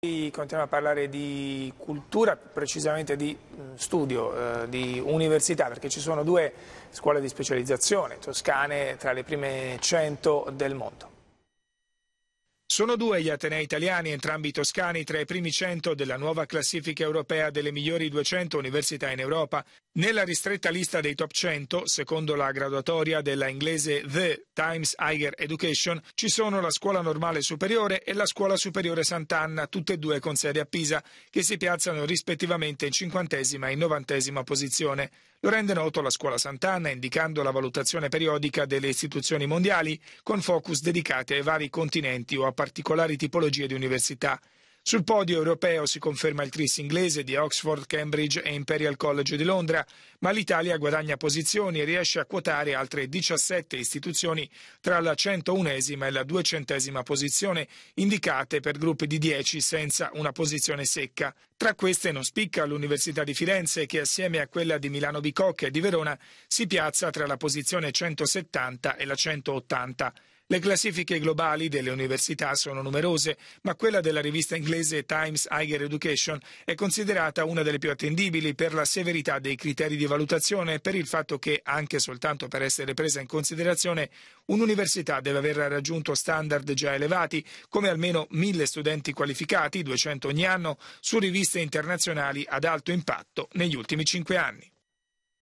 Continuiamo a parlare di cultura, precisamente di mm, studio, eh, di università, perché ci sono due scuole di specializzazione toscane tra le prime 100 del mondo. Sono due gli Atenei italiani, entrambi toscani, tra i primi 100 della nuova classifica europea delle migliori 200 università in Europa. Nella ristretta lista dei top 100, secondo la graduatoria della inglese The Times Higher Education, ci sono la Scuola Normale Superiore e la Scuola Superiore Sant'Anna, tutte e due con sede a Pisa, che si piazzano rispettivamente in cinquantesima e novantesima posizione. Lo rende noto la Scuola Sant'Anna indicando la valutazione periodica delle istituzioni mondiali con focus dedicati ai vari continenti o a particolari tipologie di università. Sul podio europeo si conferma il tris inglese di Oxford, Cambridge e Imperial College di Londra, ma l'Italia guadagna posizioni e riesce a quotare altre 17 istituzioni tra la 101esima e la 200esima posizione, indicate per gruppi di 10 senza una posizione secca. Tra queste non spicca l'Università di Firenze che assieme a quella di Milano Bicocca e di Verona si piazza tra la posizione 170 e la 180. Le classifiche globali delle università sono numerose, ma quella della rivista inglese Times Higher Education è considerata una delle più attendibili per la severità dei criteri di valutazione e per il fatto che, anche soltanto per essere presa in considerazione, un'università deve aver raggiunto standard già elevati, come almeno mille studenti qualificati, 200 ogni anno, su riviste internazionali ad alto impatto negli ultimi cinque anni.